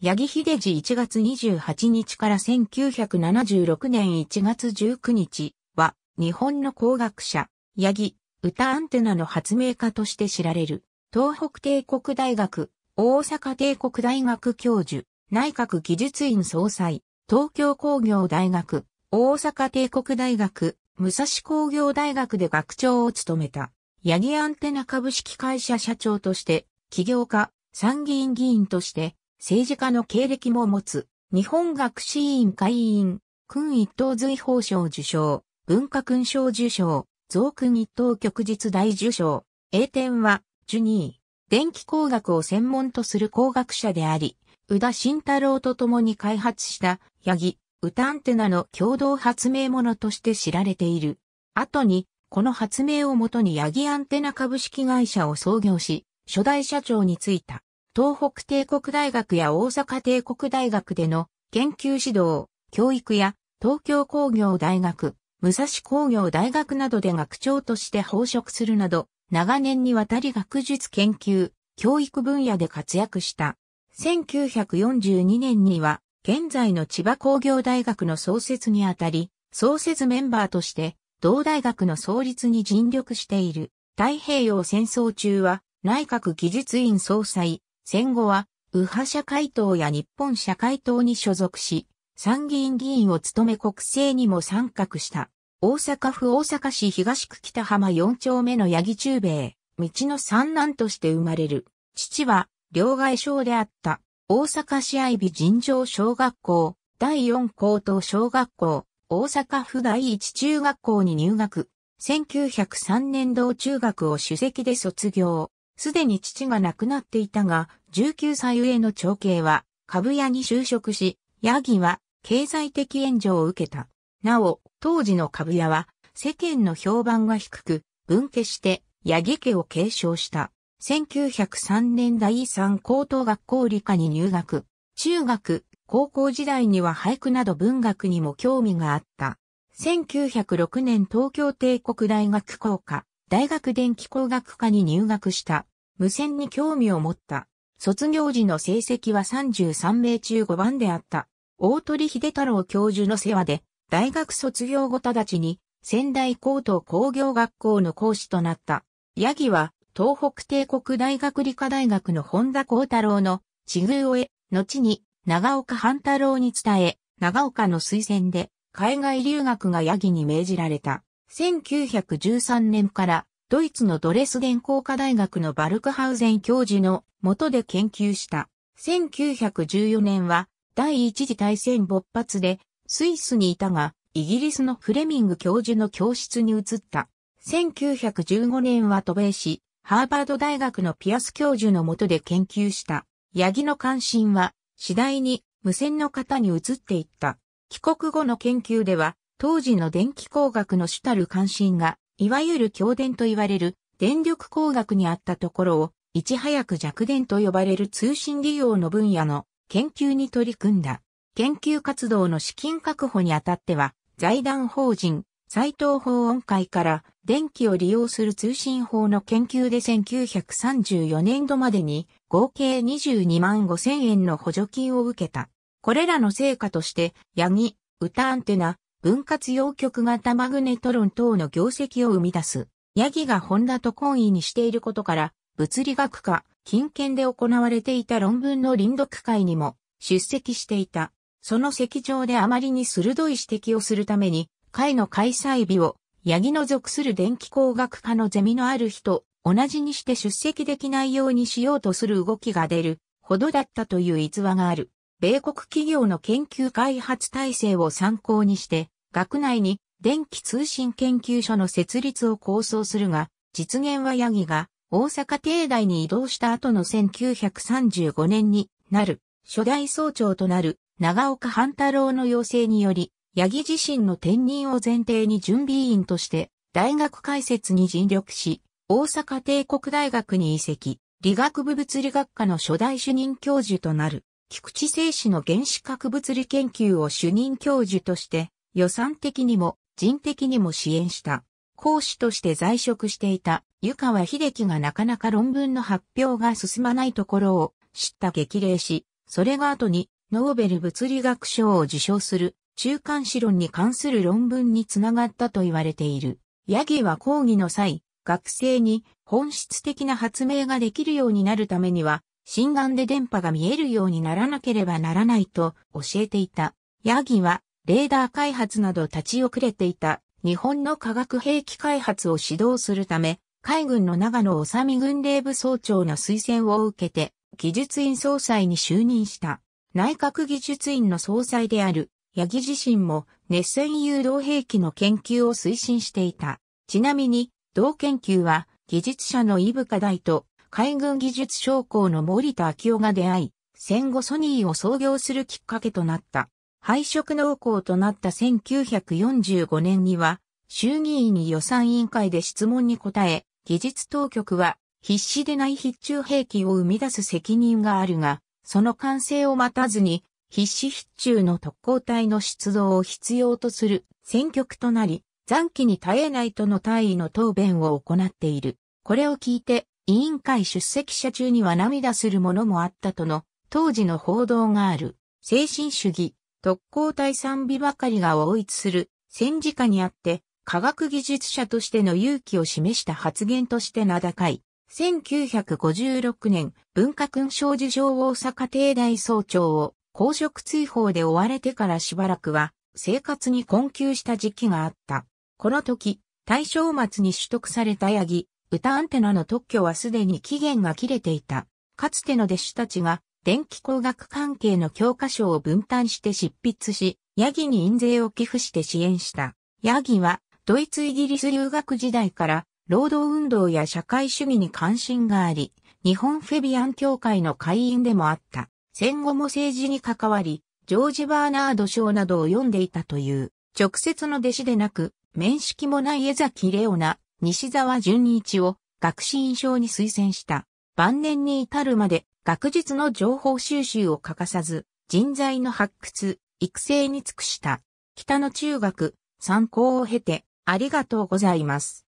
八木秀治1月28日から1976年1月19日は、日本の工学者、八木、歌アンテナの発明家として知られる、東北帝国大学、大阪帝国大学教授、内閣技術院総裁、東京工業大学、大阪帝国大学、武蔵工業大学で学長を務めた、八木アンテナ株式会社社長として、起業家、参議院議員として、政治家の経歴も持つ、日本学士院会員、君一等随法賞受賞、文化勲章受賞、増君一等旭日大受賞、英典は、ジュニー。電気工学を専門とする工学者であり、宇田慎太郎と共に開発した、ヤギ、歌アンテナの共同発明者として知られている。後に、この発明をもとにヤギアンテナ株式会社を創業し、初代社長に就いた。東北帝国大学や大阪帝国大学での研究指導、教育や東京工業大学、武蔵工業大学などで学長として奉職するなど、長年にわたり学術研究、教育分野で活躍した。1942年には、現在の千葉工業大学の創設にあたり、創設メンバーとして、同大学の創立に尽力している。太平洋戦争中は、内閣技術院総裁、戦後は、右派社会党や日本社会党に所属し、参議院議員を務め国政にも参画した。大阪府大阪市東区北浜4丁目の八木中兵道の三男として生まれる。父は、両替省であった。大阪市愛美尋常小学校、第4高等小学校、大阪府第一中学校に入学。1903年度中学を主席で卒業。すでに父が亡くなっていたが、19歳上の長兄は株屋に就職し、ヤギは経済的援助を受けた。なお、当時の株屋は世間の評判が低く、分家してヤギ家を継承した。1903年第3高等学校理科に入学。中学、高校時代には俳句など文学にも興味があった。1906年東京帝国大学工科、大学電気工学科に入学した。無線に興味を持った。卒業時の成績は33名中5番であった。大鳥秀太郎教授の世話で、大学卒業後直ちに、仙台高等工業学校の講師となった。ヤギは、東北帝国大学理科大学の本田幸太郎の、地遇を得、後に、長岡半太郎に伝え、長岡の推薦で、海外留学がヤギに命じられた。1913年から、ドイツのドレスデン工科大学のバルクハウゼン教授の下で研究した。1914年は第一次大戦勃発でスイスにいたが、イギリスのフレミング教授の教室に移った。1915年は渡米し、ハーバード大学のピアス教授の下で研究した。ヤギの関心は次第に無線の方に移っていった。帰国後の研究では、当時の電気工学の主たる関心がいわゆる強電と言われる電力工学にあったところを、いち早く弱電と呼ばれる通信利用の分野の研究に取り組んだ。研究活動の資金確保にあたっては、財団法人、斎藤法音会から電気を利用する通信法の研究で1934年度までに合計22万5千円の補助金を受けた。これらの成果として、ヤギ、歌アンテナ、分割陽極型マグネトロン等の業績を生み出す。ヤギがホンダと懇意にしていることから、物理学科、近県で行われていた論文の臨読会にも出席していた。その席上であまりに鋭い指摘をするために、会の開催日を、ヤギの属する電気工学科のゼミのある人、同じにして出席できないようにしようとする動きが出るほどだったという逸話がある。米国企業の研究開発体制を参考にして、学内に電気通信研究所の設立を構想するが、実現はヤギが大阪帝大に移動した後の1935年になる初代総長となる長岡半太郎の要請により、ヤギ自身の転任を前提に準備員として大学開設に尽力し、大阪帝国大学に移籍、理学部物理学科の初代主任教授となる。菊池精子の原子核物理研究を主任教授として予算的にも人的にも支援した。講師として在職していた湯川秀樹がなかなか論文の発表が進まないところを知った激励し、それが後にノーベル物理学賞を受賞する中間子論に関する論文につながったと言われている。ヤギは講義の際、学生に本質的な発明ができるようになるためには心眼で電波が見えるようにならなければならないと教えていた。ヤギはレーダー開発など立ち遅れていた日本の化学兵器開発を指導するため、海軍の長野治美軍令部総長の推薦を受けて、技術院総裁に就任した。内閣技術院の総裁である、ヤギ自身も熱戦誘導兵器の研究を推進していた。ちなみに、同研究は、技術者の伊ブ・カ大と海軍技術将校の森田昭夫が出会い、戦後ソニーを創業するきっかけとなった。廃色農厚となった1945年には、衆議院に予算委員会で質問に答え、技術当局は必死でない必中兵器を生み出す責任があるが、その完成を待たずに、必死必中の特攻隊の出動を必要とする選挙区となり、残機に耐えないとの大尉の答弁を行っている。これを聞いて、委員会出席者中には涙する者もあったとの当時の報道がある。精神主義、特攻隊賛美ばかりが応一する戦時下にあって科学技術者としての勇気を示した発言として名高い。1956年、文化勲章受賞大阪帝大総長を公職追放で追われてからしばらくは生活に困窮した時期があった。この時、大正末に取得された八木、歌アンテナの特許はすでに期限が切れていた。かつての弟子たちが電気工学関係の教科書を分担して執筆し、ヤギに印税を寄付して支援した。ヤギはドイツイギリス留学時代から労働運動や社会主義に関心があり、日本フェビアン協会の会員でもあった。戦後も政治に関わり、ジョージ・バーナード賞などを読んでいたという、直接の弟子でなく、面識もない江崎レオナ、西沢淳一を学士院賞に推薦した。晩年に至るまで学術の情報収集を欠かさず、人材の発掘、育成に尽くした。北の中学、参考を経て、ありがとうございます。